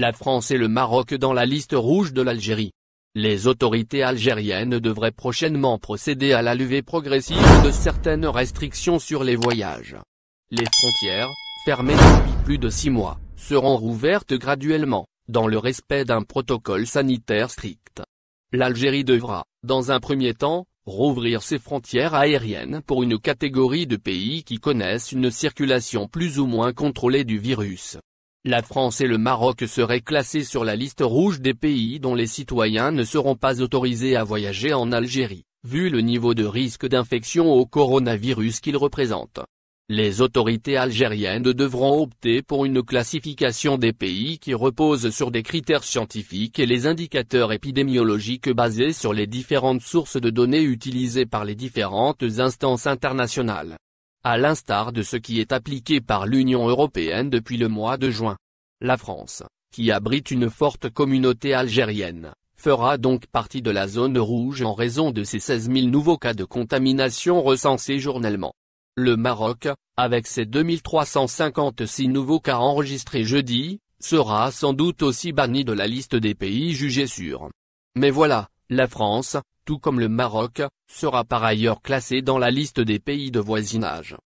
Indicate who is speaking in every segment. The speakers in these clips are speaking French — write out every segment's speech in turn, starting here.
Speaker 1: la France et le Maroc dans la liste rouge de l'Algérie. Les autorités algériennes devraient prochainement procéder à la levée progressive de certaines restrictions sur les voyages. Les frontières, fermées depuis plus de six mois, seront rouvertes graduellement, dans le respect d'un protocole sanitaire strict. L'Algérie devra, dans un premier temps, rouvrir ses frontières aériennes pour une catégorie de pays qui connaissent une circulation plus ou moins contrôlée du virus la France et le Maroc seraient classés sur la liste rouge des pays dont les citoyens ne seront pas autorisés à voyager en Algérie, vu le niveau de risque d'infection au coronavirus qu'ils représentent. Les autorités algériennes devront opter pour une classification des pays qui repose sur des critères scientifiques et les indicateurs épidémiologiques basés sur les différentes sources de données utilisées par les différentes instances internationales à l'instar de ce qui est appliqué par l'Union européenne depuis le mois de juin. La France, qui abrite une forte communauté algérienne, fera donc partie de la zone rouge en raison de ses 16 000 nouveaux cas de contamination recensés journellement. Le Maroc, avec ses 2356 nouveaux cas enregistrés jeudi, sera sans doute aussi banni de la liste des pays jugés sûrs. Mais voilà, la France, tout comme le Maroc, sera par ailleurs classé dans la liste des pays de voisinage.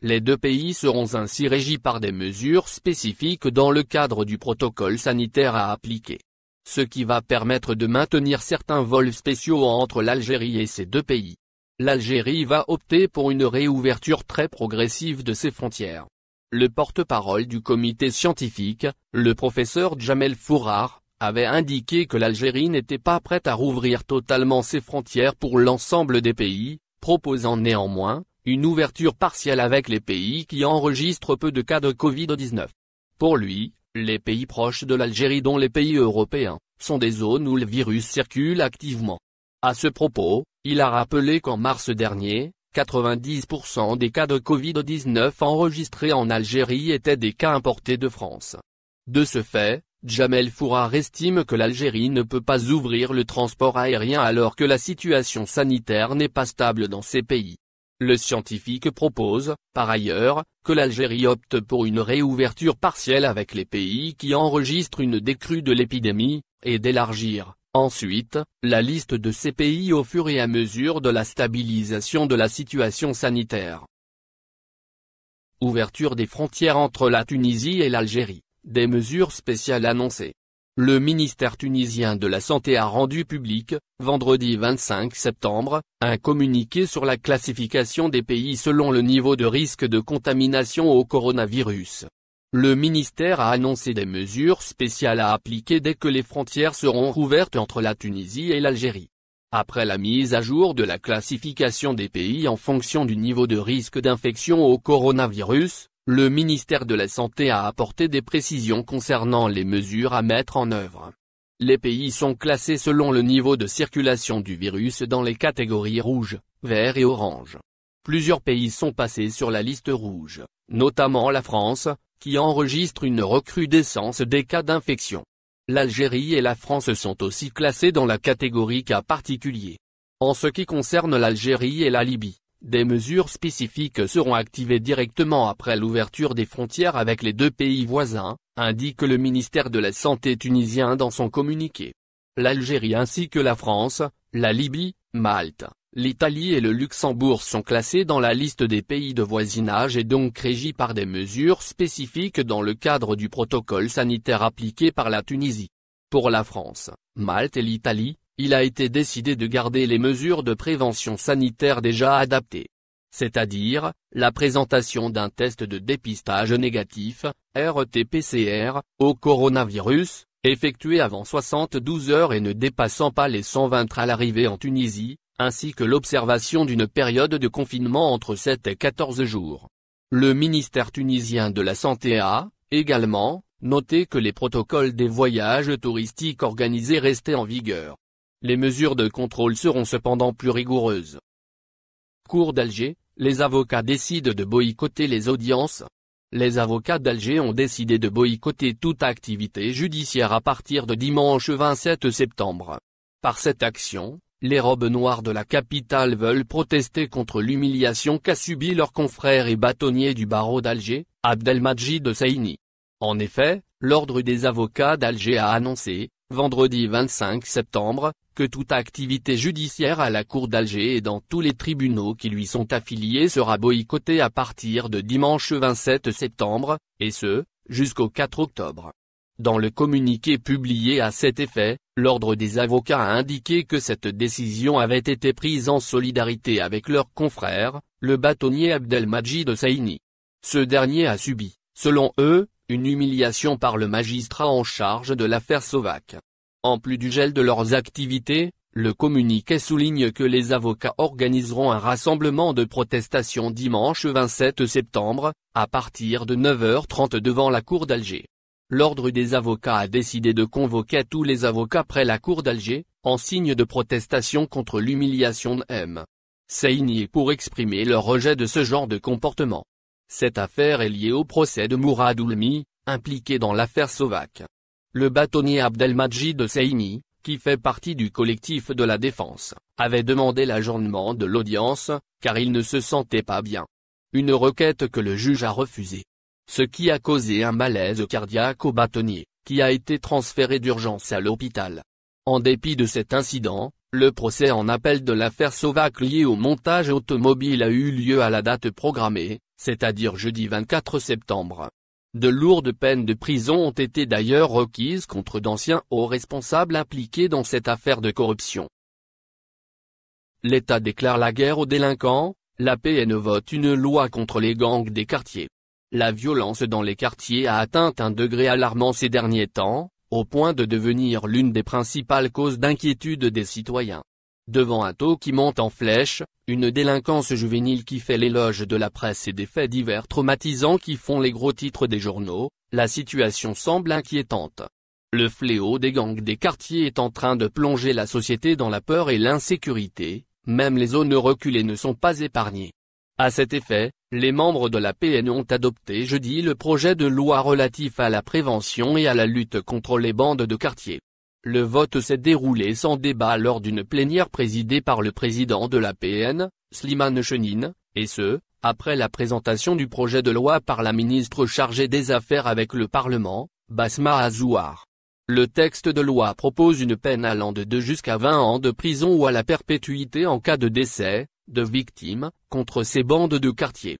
Speaker 1: Les deux pays seront ainsi régis par des mesures spécifiques dans le cadre du protocole sanitaire à appliquer. Ce qui va permettre de maintenir certains vols spéciaux entre l'Algérie et ces deux pays. L'Algérie va opter pour une réouverture très progressive de ses frontières. Le porte-parole du comité scientifique, le professeur Jamel Fourard, avait indiqué que l'Algérie n'était pas prête à rouvrir totalement ses frontières pour l'ensemble des pays, proposant néanmoins, une ouverture partielle avec les pays qui enregistrent peu de cas de Covid-19. Pour lui, les pays proches de l'Algérie dont les pays européens, sont des zones où le virus circule activement. À ce propos, il a rappelé qu'en mars dernier, 90% des cas de Covid-19 enregistrés en Algérie étaient des cas importés de France. De ce fait, Jamel Fourar estime que l'Algérie ne peut pas ouvrir le transport aérien alors que la situation sanitaire n'est pas stable dans ces pays. Le scientifique propose, par ailleurs, que l'Algérie opte pour une réouverture partielle avec les pays qui enregistrent une décrue de l'épidémie, et d'élargir, Ensuite, la liste de ces pays au fur et à mesure de la stabilisation de la situation sanitaire. Ouverture des frontières entre la Tunisie et l'Algérie des mesures spéciales annoncées. Le ministère tunisien de la Santé a rendu public, vendredi 25 septembre, un communiqué sur la classification des pays selon le niveau de risque de contamination au coronavirus. Le ministère a annoncé des mesures spéciales à appliquer dès que les frontières seront rouvertes entre la Tunisie et l'Algérie. Après la mise à jour de la classification des pays en fonction du niveau de risque d'infection au coronavirus, le ministère de la Santé a apporté des précisions concernant les mesures à mettre en œuvre. Les pays sont classés selon le niveau de circulation du virus dans les catégories rouge, vert et orange. Plusieurs pays sont passés sur la liste rouge, notamment la France, qui enregistre une recrudescence des cas d'infection. L'Algérie et la France sont aussi classés dans la catégorie cas particulier. En ce qui concerne l'Algérie et la Libye, des mesures spécifiques seront activées directement après l'ouverture des frontières avec les deux pays voisins, indique le ministère de la Santé tunisien dans son communiqué. L'Algérie ainsi que la France, la Libye, Malte, l'Italie et le Luxembourg sont classés dans la liste des pays de voisinage et donc régis par des mesures spécifiques dans le cadre du protocole sanitaire appliqué par la Tunisie. Pour la France, Malte et l'Italie, il a été décidé de garder les mesures de prévention sanitaire déjà adaptées. C'est-à-dire, la présentation d'un test de dépistage négatif, RT-PCR, au coronavirus, effectué avant 72 heures et ne dépassant pas les 120 à l'arrivée en Tunisie, ainsi que l'observation d'une période de confinement entre 7 et 14 jours. Le ministère tunisien de la Santé a, également, noté que les protocoles des voyages touristiques organisés restaient en vigueur. Les mesures de contrôle seront cependant plus rigoureuses. Cour d'Alger, les avocats décident de boycotter les audiences. Les avocats d'Alger ont décidé de boycotter toute activité judiciaire à partir de dimanche 27 septembre. Par cette action, les robes noires de la capitale veulent protester contre l'humiliation qu'a subi leur confrère et bâtonnier du barreau d'Alger, Abdelmajid Saini. En effet, l'Ordre des avocats d'Alger a annoncé, vendredi 25 septembre, que toute activité judiciaire à la Cour d'Alger et dans tous les tribunaux qui lui sont affiliés sera boycottée à partir de dimanche 27 septembre, et ce, jusqu'au 4 octobre. Dans le communiqué publié à cet effet, l'Ordre des avocats a indiqué que cette décision avait été prise en solidarité avec leur confrère, le bâtonnier Abdelmajid Saini. Ce dernier a subi, selon eux, une humiliation par le magistrat en charge de l'affaire Sovac. En plus du gel de leurs activités, le communiqué souligne que les avocats organiseront un rassemblement de protestation dimanche 27 septembre, à partir de 9h30 devant la Cour d'Alger. L'Ordre des avocats a décidé de convoquer tous les avocats près la Cour d'Alger, en signe de protestation contre l'humiliation de M. Seigny pour exprimer leur rejet de ce genre de comportement. Cette affaire est liée au procès de Mourad Oulmi, impliqué dans l'affaire Sovac. Le bâtonnier Abdelmajid Seini, qui fait partie du collectif de la défense, avait demandé l'ajournement de l'audience, car il ne se sentait pas bien. Une requête que le juge a refusée. Ce qui a causé un malaise cardiaque au bâtonnier, qui a été transféré d'urgence à l'hôpital. En dépit de cet incident, le procès en appel de l'affaire Sauvac liée au montage automobile a eu lieu à la date programmée, c'est-à-dire jeudi 24 septembre. De lourdes peines de prison ont été d'ailleurs requises contre d'anciens hauts responsables impliqués dans cette affaire de corruption. L'État déclare la guerre aux délinquants, la PN vote une loi contre les gangs des quartiers. La violence dans les quartiers a atteint un degré alarmant ces derniers temps, au point de devenir l'une des principales causes d'inquiétude des citoyens. Devant un taux qui monte en flèche, une délinquance juvénile qui fait l'éloge de la presse et des faits divers traumatisants qui font les gros titres des journaux, la situation semble inquiétante. Le fléau des gangs des quartiers est en train de plonger la société dans la peur et l'insécurité, même les zones reculées ne sont pas épargnées. À cet effet, les membres de la PN ont adopté jeudi le projet de loi relatif à la prévention et à la lutte contre les bandes de quartiers. Le vote s'est déroulé sans débat lors d'une plénière présidée par le président de la PN, Slimane Chenine, et ce, après la présentation du projet de loi par la ministre chargée des Affaires avec le Parlement, Basma Azouar. Le texte de loi propose une peine allant de 2 jusqu'à 20 ans de prison ou à la perpétuité en cas de décès, de victime, contre ces bandes de quartier.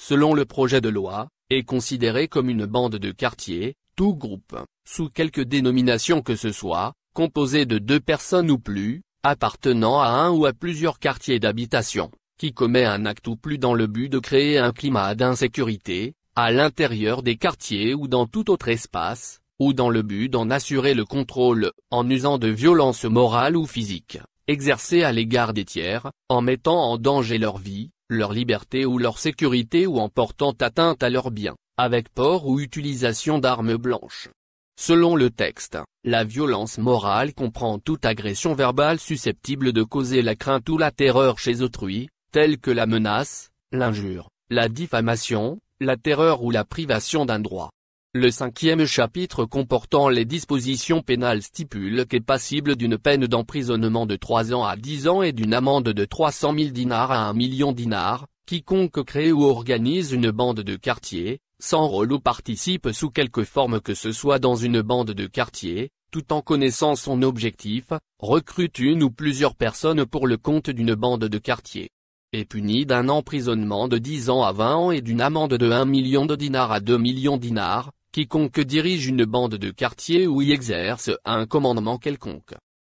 Speaker 1: Selon le projet de loi, est considéré comme une bande de quartier, tout groupe, sous quelque dénomination que ce soit, composé de deux personnes ou plus, appartenant à un ou à plusieurs quartiers d'habitation, qui commet un acte ou plus dans le but de créer un climat d'insécurité, à l'intérieur des quartiers ou dans tout autre espace, ou dans le but d'en assurer le contrôle, en usant de violences morales ou physiques, exercées à l'égard des tiers, en mettant en danger leur vie, leur liberté ou leur sécurité ou en portant atteinte à leurs biens, avec port ou utilisation d'armes blanches. Selon le texte, la violence morale comprend toute agression verbale susceptible de causer la crainte ou la terreur chez autrui, telle que la menace, l'injure, la diffamation, la terreur ou la privation d'un droit. Le cinquième chapitre comportant les dispositions pénales stipule qu'est passible d'une peine d'emprisonnement de 3 ans à 10 ans et d'une amende de 300 000 dinars à 1 million dinars, quiconque crée ou organise une bande de quartier, s'enrôle ou participe sous quelque forme que ce soit dans une bande de quartier, tout en connaissant son objectif, recrute une ou plusieurs personnes pour le compte d'une bande de quartier est puni d'un emprisonnement de 10 ans à 20 ans et d'une amende de 1 million de dinars à 2 millions de dinars, Quiconque dirige une bande de quartier ou y exerce un commandement quelconque.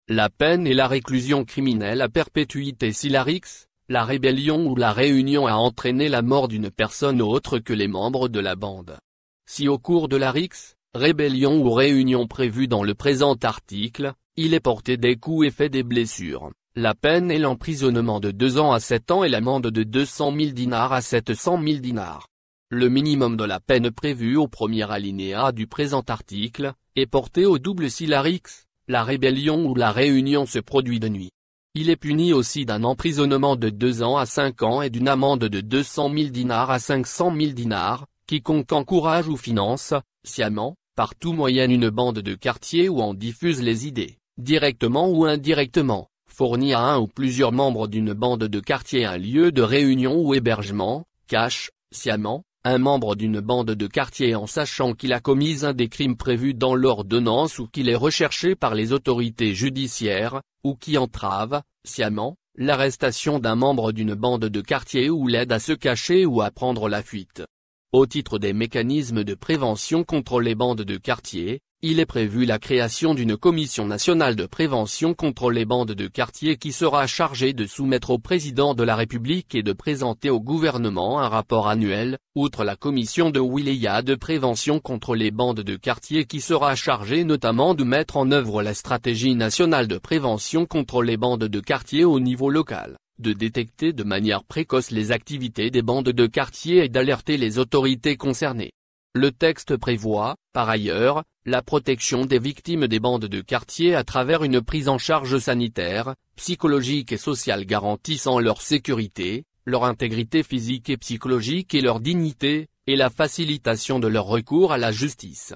Speaker 1: La peine est la réclusion criminelle à perpétuité si la rixe, la rébellion ou la réunion a entraîné la mort d'une personne autre que les membres de la bande. Si au cours de la rix, rébellion ou réunion prévue dans le présent article, il est porté des coups et fait des blessures, la peine est l'emprisonnement de 2 ans à 7 ans et l'amende de 200 000 dinars à 700 000 dinars. Le minimum de la peine prévue au premier alinéa du présent article, est porté au double silarix, la rébellion ou la réunion se produit de nuit. Il est puni aussi d'un emprisonnement de 2 ans à 5 ans et d'une amende de 200 000 dinars à 500 000 dinars, quiconque encourage ou finance, sciemment, par tout moyen une bande de quartier où en diffuse les idées, directement ou indirectement, fournit à un ou plusieurs membres d'une bande de quartier un lieu de réunion ou hébergement, cache, sciemment, un membre d'une bande de quartier en sachant qu'il a commis un des crimes prévus dans l'ordonnance ou qu'il est recherché par les autorités judiciaires, ou qui entrave, sciemment, l'arrestation d'un membre d'une bande de quartier ou l'aide à se cacher ou à prendre la fuite. Au titre des mécanismes de prévention contre les bandes de quartier, il est prévu la création d'une commission nationale de prévention contre les bandes de quartier qui sera chargée de soumettre au président de la République et de présenter au gouvernement un rapport annuel, outre la commission de Wilaya de prévention contre les bandes de quartier qui sera chargée notamment de mettre en œuvre la stratégie nationale de prévention contre les bandes de quartier au niveau local de détecter de manière précoce les activités des bandes de quartier et d'alerter les autorités concernées. Le texte prévoit, par ailleurs, la protection des victimes des bandes de quartier à travers une prise en charge sanitaire, psychologique et sociale garantissant leur sécurité, leur intégrité physique et psychologique et leur dignité, et la facilitation de leur recours à la justice.